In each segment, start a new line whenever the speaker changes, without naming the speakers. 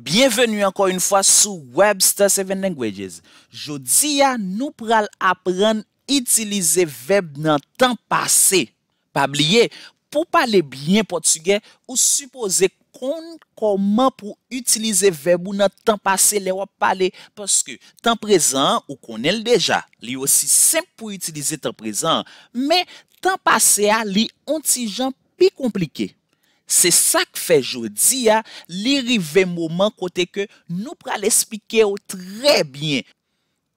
Bienvenu ankon yon fwa sou Webster 7 Languages. Jodi ya nou pral apren itilize veb nan tan pase. Pabliye, pou pale blyen Portugay, ou supose kon konman pou itilize veb ou nan tan pase le wap pale. Paske tan prezan ou konel deja, li osi sem pou itilize tan prezan. Me tan pase a li onti jan pi komplike. Se sa ke fe jodi ya, li rive mouman kote ke nou pra le spike yo tre bien.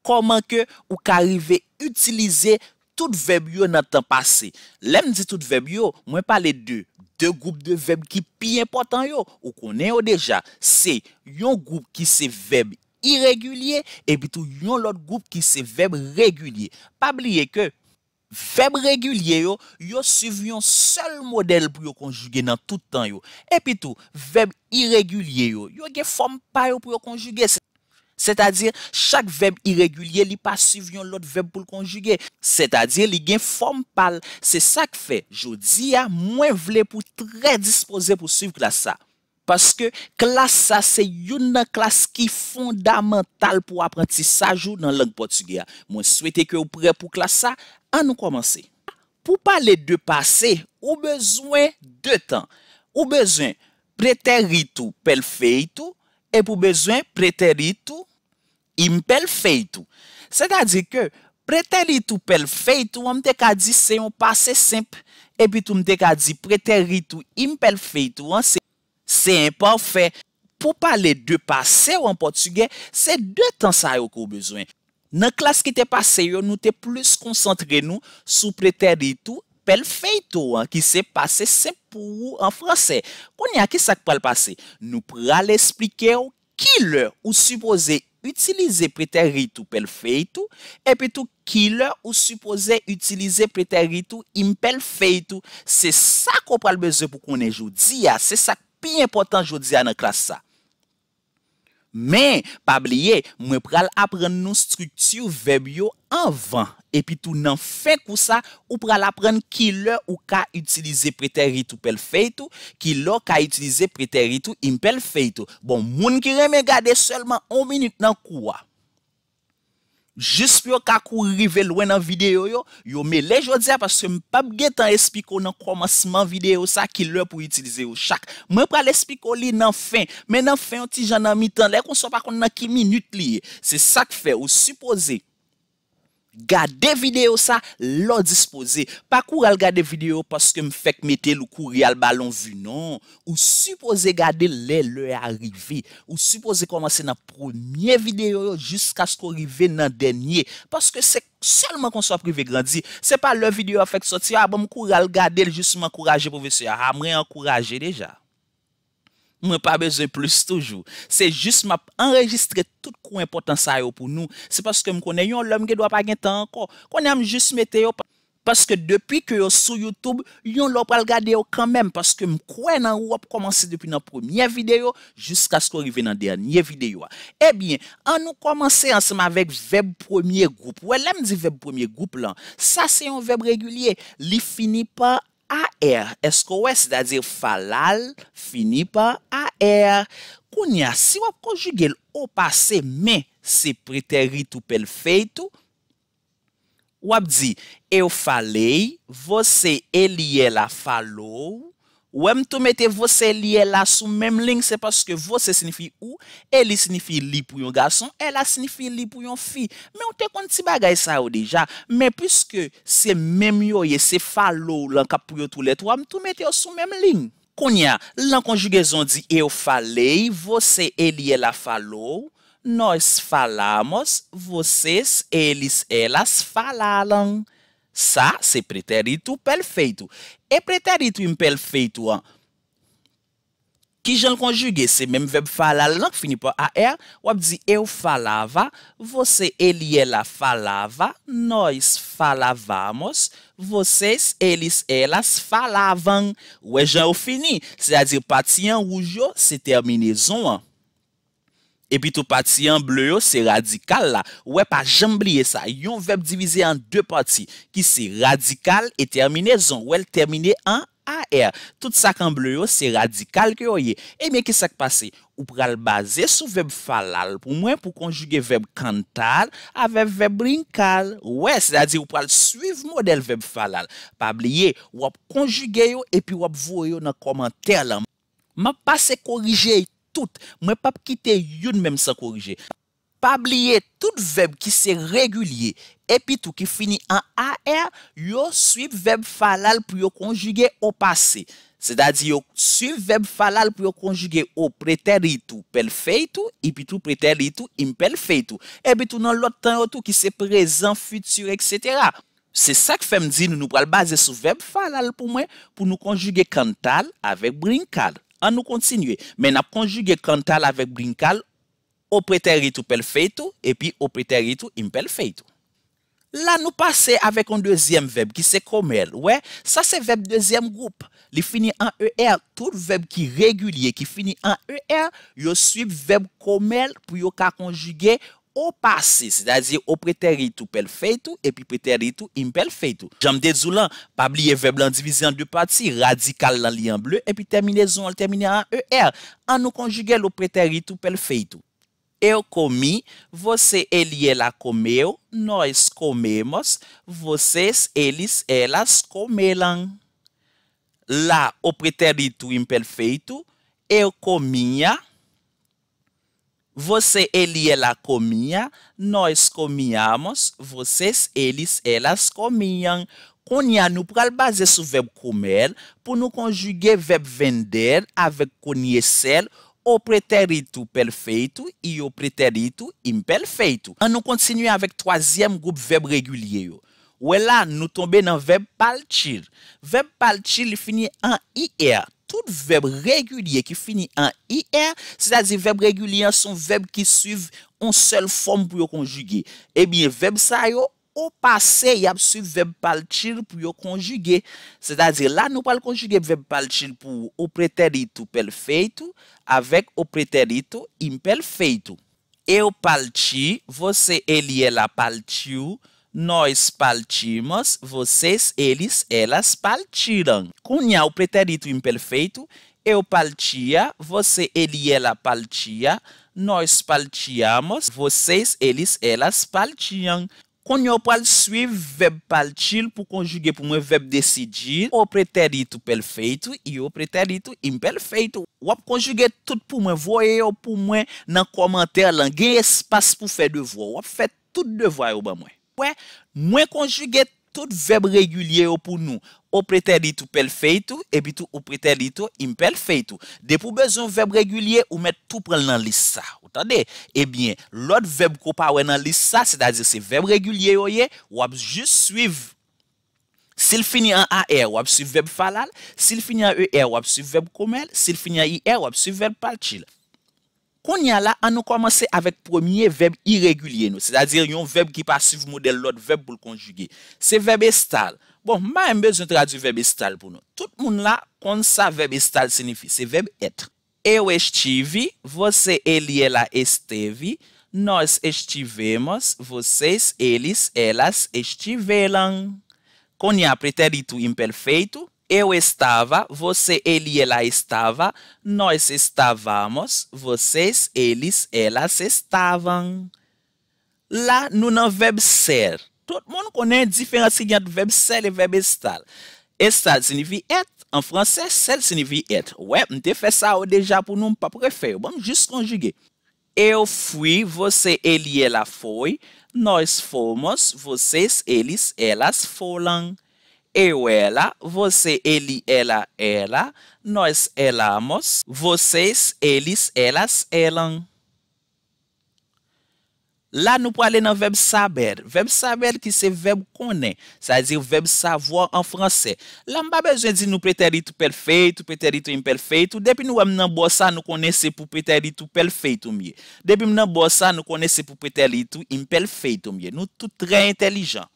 Koman ke ou ka rive utilize tout veb yo nan tan pase. Lem di tout veb yo, mwen pale de, de goup de veb ki pi important yo. Ou konen yo deja, se yon goup ki se veb iregulye, e bitou yon lot goup ki se veb regulye. Pa bliye ke... Veb regulye yo, yo sivyon sol model pou yo konjuge nan toutan yo. Epi tou, veb iregulye yo, yo gen fom pal yo pou yo konjuge. Sè ta dir, chak veb iregulye li pa sivyon lot veb pou konjuge. Sè ta dir, li gen fom pal. Sè sa k fe, jo di ya mwen vle pou tre dispose pou siv k la sa. Paske klas sa se yon nan klas ki fondamental pou aprentisajou nan lang potugya. Mwen swete ke ou prè pou klas sa, an nou komanse. Pou pale de pase, ou bezwen de tan. Ou bezwen preter ritu pel fey tu, ep ou bezwen preter ritu impel fey tu. Se ta di ke preter ritu pel fey tu, an mte ka di se yon pase semp. Epi tou mte ka di preter ritu impel fey tu, an se... Se impon fe, pou pale de pase ou an portugè, se de tan sa yo kou bezwen. Nan klas ki te pase yo, nou te plus konsantre nou sou preter ritu pel feyto an ki se pase se pou ou an fransè. Pou ni a ki sa kou pale pase? Nou prale esplike yo ki lè ou supose utilize preter ritu pel feyto, epi tou ki lè ou supose utilize preter ritu im pel feyto. Se sa kou pale beze pou konen jou di ya, se sa kou. Pi yon potan jodi an nan klas sa. Men, pa bliye, mwen pral apren nou strukti ou vebyo anvan. Epi tou nan fe kousa, ou pral apren ki lor ou ka itilize preterit ou pel fey tou, ki lor ka itilize preterit ou impel fey tou. Bon, moun ki reme gade selman on minit nan kouwa. Jispe yo kakou rive lwen nan videyo yo, yo me lej yo dze pa se mpap ge tan espiko nan kromasman videyo sa ki lwen pou itilize yo chak. Mwen pral espiko li nan fin, men nan fin yon ti jan nan mi tan, le kon so pa kon nan ki minute li, se sak fe, ou suppose. Gade videyo sa, lo dispose. Pa kou al gade videyo paske m fek metel ou kouri al balon vu, non. Ou suppose gade le le arrivi. Ou suppose komanse nan prounye videyo yo jiska sko rive nan denye. Paske se seulement kon so prive grandi. Se pa le videyo fek soti, a bom kou al gade le jis m ankoraje pou ve se ya. A m re ankoraje deja. Mwen pa beze plus toujou. Se jist ma enregistre tout kou important sa yo pou nou. Se paske m konen yon lom ge dwa pa gen tan anko. Konen am jist mette yo. Paske depi ke yo sou YouTube, yon lopal gade yo kanmen. Paske m kwen nan ou ap komanse depi nan pounye videyo. Jiska sko rive nan dernyye videyo. Ebyen, an nou komanse ansenman vek veb pounye goup. Wè lèm di veb pounye goup lan. Sa se yon veb regulye. Li fini pa... Aèr, esko wè se dade falal, finipa, aèr. Kounyè, si wè konjigèl, ou pa se men se priterito pel feyto. Wè ap di, eu falèy, vò se el yè la falòw. Ouèm tou mette, vose li ela sou mèm ling, se paske vose sinifi ou, eli sinifi li pou yon gason, ela sinifi li pou yon fi. Mè ou te konti bagay sa ou deja, mè piske se mèm yoye, se falou lan kap pou yo tou let, ouèm tou mette e ou sou mèm ling. Konya, lan konjugezon di eu fale, vose eli ela falou, nouis falamos, voses elis elas falalan. Sa, se preteritu pel feito. E preteritu pel feito an, ki jan konjuge se menm veb falalan, fini po a er, wap dizi, Eu falava, vose, el, ela falava, noy falavamos, voses, elis, elas falavan. Ou e jan ou fini, se adi patiyan ou jo, se termine zon an. Epi tou pati yon ble yo se radikal la. Wè pa jambliye sa. Yon wèb divize an de pati ki se radikal e termine zon. Wèl termine an a r. Tout sak an ble yo se radikal ki yo ye. E miye ki sak pase? Ou pral baze sou wèb falal pou mwen pou konjuge wèb kantal a wèb wèb rinkal. Wè, se da di ou pral suiv model wèb falal. Pa bliye, wèb konjuge yo epi wèb vou yo nan komantel la. Ma pase korije yon. Mwen pap kite youn menm sa korije. Pabliye tout veb ki se regulye, epi tou ki fini an AR, yo suiv veb falal pou yo konjuge o pase. Se da di yo suiv veb falal pou yo konjuge o preteritu, pelfeitu, epi tou preteritu, impelfeitu. Epi tou nan lot tan yo tou ki se prezen, futur, etc. Se sak fem di nou nou pral base sou veb falal pou mwen pou nou konjuge kantal avek brinkal. An nou kontinye, men ap konjuge kantal avek brinkal, o preteritou pel feytou, epi o preteritou impel feytou. La nou pase avek an dezyem veb ki se komel, we, sa se veb dezyem goup, li fini an er, tout veb ki regulye ki fini an er, yo sip veb komel pou yo ka konjuge komel. Ou pasi, se da zi ou preterito pel feito epi preterito impel feito. Jam de zoulan, pabliye veblan divizyon de pati, radikal lan li an bleu epi termine zon al termine an e er. An nou konjige lou preterito pel feito. Eu komi, vose elie la komeo, noy komemos, voses elis elas komelan. La, ou preterito impel feito, eu kominya. Vose eli ela komia, noy komiyamos, voses elis elas komiyan. Konya nou pral base sou veb komer pou nou konjuge veb vender avèk konye sel o preteritu perfeito i o preteritu imperfeito. An nou kontsinyan avèk troasyem goup veb regulye yo. Ou elan nou tombe nan veb paltir. Veb paltir li fini an i ea. Tout veb regulye ki fini an IR, se da zi veb regulye an son veb ki suiv an sel form pou yo konjuge. E miye veb sa yo, ou pase yap suiv veb paltil pou yo konjuge. Se da zi la nou pal konjuge, veb paltil pou ou preterito pelfeito avek ou preterito impelfeito. E ou palti, vose elie la palti ou, Nois paltimos, voses, elis, elas paltiran. Koun ya ou preterito imperfeito, e ou paltia, vose, elis, elas paltia. Nois paltiyamos, voses, elis, elas paltiyan. Koun yo pal sui, veb paltil pou konjuge pou mwen veb desidir ou preterito perfeito e ou preterito imperfeito. Wap konjuge tout pou mwen voe ou pou mwen nan komantè alang, ge espas pou fe devo, wap fe tout devo a yo ba mwen. Mwen konjuge tout veb regulye yo pou nou. Ou preter di tou pel fey tou, epi tou ou preter di tou impel fey tou. De pou bezon veb regulye, ou met tou prel nan lis sa. Ebyen, eh lot veb ko pawe nan lis sa, se da zir se veb regulye yo ye, wap jist suiv. Sil fini an a e, wap suiv veb falal. Sil fini an e e, wap suiv veb komel. Sil fini an i e, wap suiv veb paltil. Kon ya la, an nou komanse avek promye veb iregulye nou. Se zade yon veb ki pasiv model lot, veb pou l konjuge. Se veb estal. Bon, ma en bezon tradu veb estal pou nou. Tout moun la, kon sa veb estal sinifi. Se veb etre. Eu estivi, vose elie la estevi. Nos estivemos, voses elis, elas estivelan. Kon ya preterito imperfeito. Eu estava, vose, eli, ela estava, nois estavamos, voses, elis, elas estavan. La nou nan veb ser. Tout moun konen diferans ki gyan veb ser le veb estal. Estal sinivi et, an franses sel sinivi et. Wè, mte fè sa ou deja pou nou mpa prefer, bon, jist konjuge. Eu fui, vose, eli, ela foi, nois fomos, voses, elis, elas folan. Eu ela, vose, eli, ela, ela, nois elamos, voses, elis, elas, elan. La nou pou ale nan veb saber. Veb saber ki se veb konen. Sa zi ou veb savo an franse. La mba bejwen zi nou pete ritu perfeitu, pete ritu imperfeitu. Depi nou wèm nan bosa nou konen se pou pete ritu perfeitu miye. Depi nou wèm nan bosa nou konen se pou pete ritu imperfeitu miye. Nou tout re entelijan.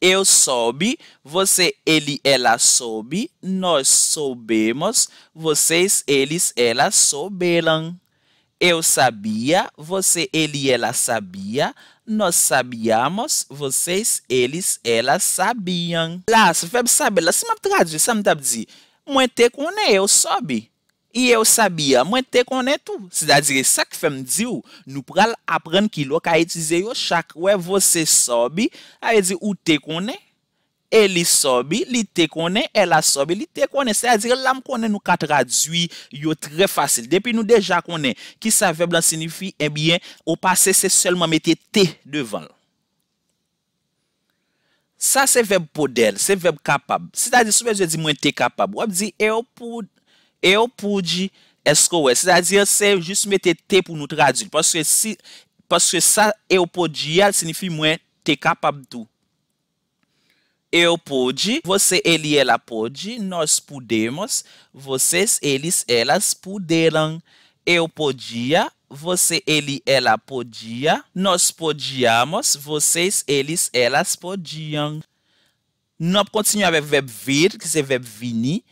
eu soube, você, ele, ela soube, nós soubemos, vocês, eles, elas souberam. Eu sabia, você, ele, ela sabia, nós sabíamos, vocês, eles, elas sabiam. Lá, se verbo saber, lá, se me traduz, se me dă zi. Mă te cu eu soube. Iye ou sabi ya, mwen te konen tou. Se da dire, sak fem di ou, nou pral apren ki lo ka etize yo, chak we vo se sobi, a ye di, ou te konen, e li sobi, li te konen, e la sobi, li te konen. Se da dire, lam konen nou katradui, yo tre fasil. Depi nou deja konen, ki sa veb lan sinifi, e eh bien, ou pase se selman mette te devan. Sa se veb podel, se veb kapab. Se da dire, soube zwe di mwen te kapab, wap di, e eh, yo oh, pou... Eu poudi eskou e. Se la diyo se juste mette tepo nou tradi. Paske sa eu poudi al, sinifi mwen te kapab do. Eu poudi, vose eli ela poudi, nos poudemos, vose eles elas poudelan. Eu poudia, vose eli ela poudia, nos poudiamos, vose eles elas poudian. Nou poudi se nou vebe vir, se vebe vini,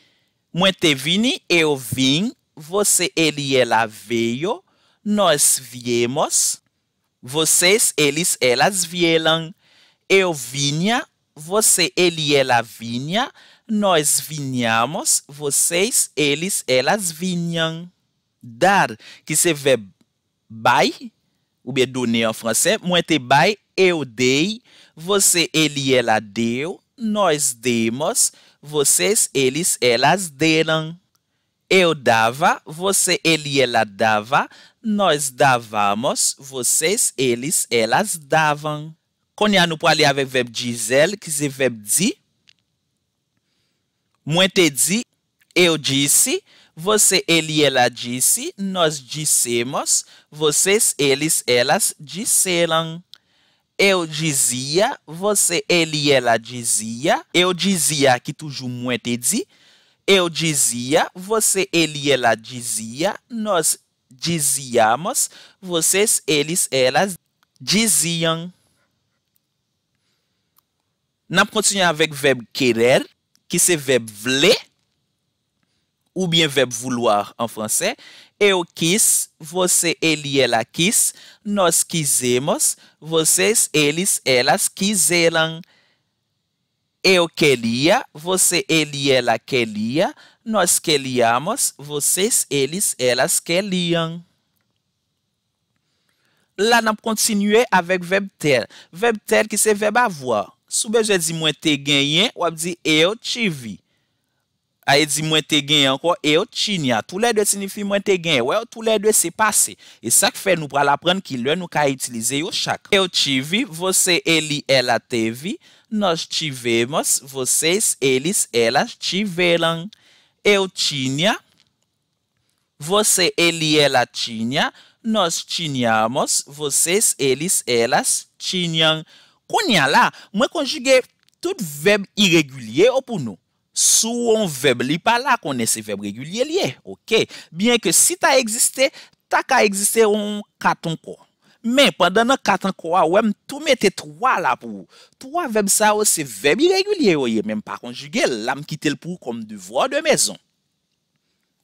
Muete vini, eu vim. Você, ele e ela veio. Nós viemos. Vocês, eles, elas vieram. Eu vinha. Você, ele e ela vinha. Nós vinhamos. Vocês, eles, elas vinham. Dar, que se vê bai, ou bien donner en francês Muete bai, eu dei. Você, ele e ela deu. Nós demos vocês, eles, elas deram. Eu dava, você, ele, ela dava, nós davamos, vocês, eles, elas davam. quando il y a nous pour aller avec verbe disel, qui c'est verbe dit, eu disse, você, ele, ela disse, nós dissemos, vocês, eles, elas disseram. Eu diziya, vose, eli, ela diziya. Eu diziya ki toujou mwete dizi. Eu diziya, vose, eli, ela diziya. Noz diziyamos, vose, eles, elas diziyan. Nan pronsinyan vek veb kere, ki se veb vle. Ou bien veb vouloar an franse. Eu kis, vose elie la kis, nos kizemos, voses elis elas kizelan. Eu kelia, vose elie la kelia, nos keliyamos, voses elis elas keliyan. La nan kontinue avek veb tel. Veb tel ki se veb avwa. Soube je di mwen te genyen ou ap di eu ti vi. A e di mwen te gen anko, e yo ti nya. Tou lè dwe sinifi mwen te gen, ou e yo tou lè dwe se pase. E sak fe nou pral apren ki lè nou ka itilize yo chak. Eu ti vi, vose, eli, ela te vi. Nos ti vemos, vose, eles, elas ti velan. Eu ti nya, vose, eli, ela ti nya. Nos ti nyamos, vose, eles, elas ti nyan. Koun ya la, mwen konjige tout veb iregulye opo nou. Sou an veb li pa la konen se veb regulye liye, ok? Bien ke si ta egziste, ta ka egziste an katon ko. Men, pandan an katon ko a wem, tou mette 3 la pou. 3 veb sa o se veb iragulye oye, menm pa konjuge, la m kitel pou kom devor de mezon.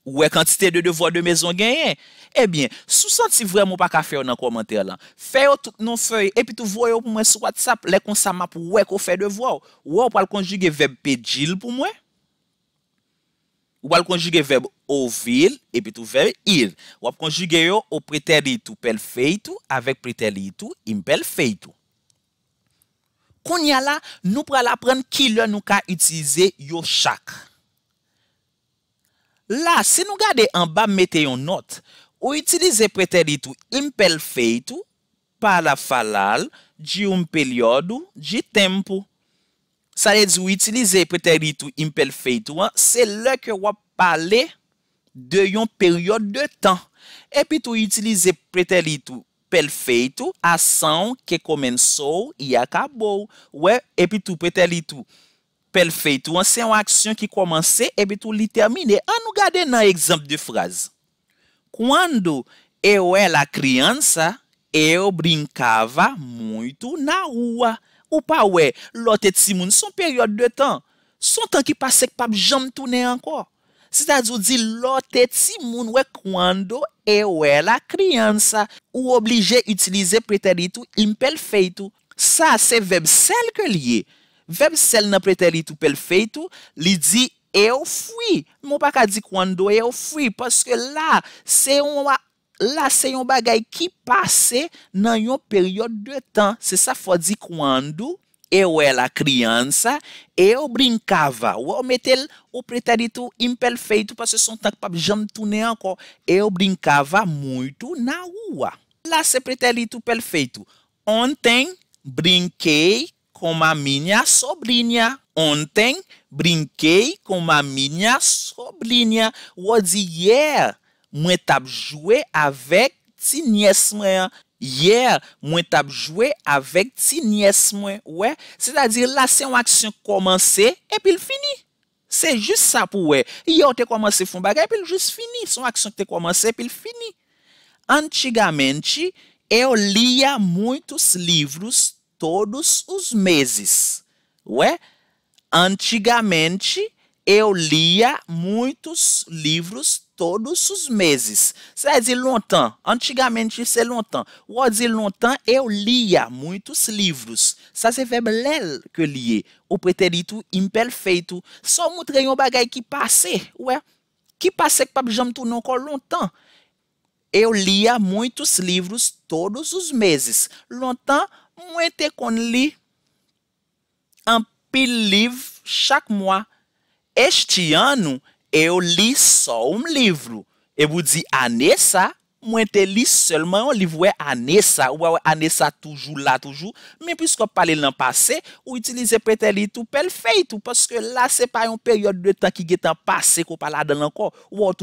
Ou e kantite de devor de mezon genyen? Ebyen, eh sou santi si vreman pa ka feyo nan komantè lan? Feyo tout nou fey, epi tou voyo pou mwen sou WhatsApp le konsama pou ou e ko fey devor? Ou ou pal konjige veb pedjil pou mwen? Ou pal konjige veb ovil epi tou veb il? Ou ap konjige yo ou pretel itou pel fey itou, avek pretel itou, im pel fey itou? Kounya la, nou pral apren ki lè nou ka itize yo chakr? La, se nou gade an ba mete yon not, ou itilize preteritou impelfeitou para falal di yon peryodu di tempou. Sa le di ou itilize preteritou impelfeitou an, se le ke wap pale de yon peryodu de tan. E pi tou itilize preteritou impelfeitou asan ke komenso yi akabou. Ou e pi tou preteritou. Pel fey tou an, se an aksyon ki komanse, ebe tou li termine. An nou gade nan ekzamp de fraz. Kouando ewe la krianza, ewe brin kava mouy tou na ouwa. Ou pa we, lote ti moun son peryode de tan. Son tan ki pasek pa jom toune anko. Se tazou di lote ti moun we kouando ewe la krianza. Ou oblije utilize preteritou impel fey tou. Sa se veb sel ke liye. sel nan pretérito perfeito, li di eu fui. Mwen pa ka di quando eu fui, paske la, se yon la se yon bagay ki pase nan yon peryode de tan. Se sa fwa di quando eu era criança, eu brincava. Ou metel o pretérito imperfeito, paske son tank pap jam toune anko. Eu brincava muito na rua. La se pretérito perfeito. Ontem, brinquei com a minha sobrinha. Ontem brinquei com a minha sobrinha. Hoje, hier, mwen tap joué avec ti nièce mwen. Hier, mwen tap joué avec ti nièce mwen. c'est-à-dire là c'est une action commencée et puis fini. C'est juste ça pour ouais. Hier t'es commencé fon bagay puis juste fini. Son action t'es commencé puis fini. Antigamente eu lia muitos livros todos os meses. Ué? Antigamente eu lia muitos livros todos os meses. Você diz longtemps. Antigamente isso é longtemps. O dizer longtemps eu lia muitos livros. Ça c'est verbe ler que lier. O pretérito imperfeito. Só montrer um bagay que passe. Ué? Que passei que papo não tournou encore longtemps. Eu lia muitos livros todos os meses. Longtemps Mwen te kon li an pil liv chak mwa. Esti anou, e yo li sa oum livrou. E vou di anesa, mwen te li selman an livrou e anesa. Ou anesa toujou la toujou. Men pwis kon pale lan pase, ou itinize pwete li tou pelfeitou. Pwis kon pale lan pase, ou anesa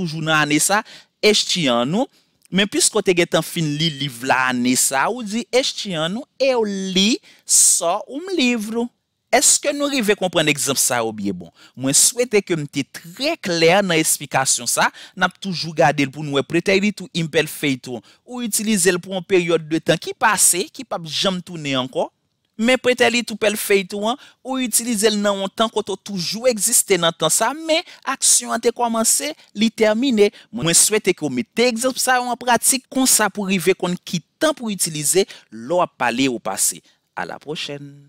toujou la toujou. Men pis kote gen tan fin li liv la ane sa, ou di eshti anou e ou li sa ou m livrou. Eske nou rive kompren ek zamp sa ou bie bon? Mwen swete ke mte tre kler nan esplikasyon sa, nap toujou gade l pou nou e prete li tou impel fey tou, ou utilize l pou an peryode de tan ki pase, ki pap jam tou ne anko, men prete li tou pel fey tou an, ou utilize nan an tan koto toujou egziste nan tan sa, men aksyon an te komanse, li termine. Mwen swete ki ou me te egze pou sa an pratik kon sa pou rive kon ki tan pou utilize lor pale ou pase. A la prochen!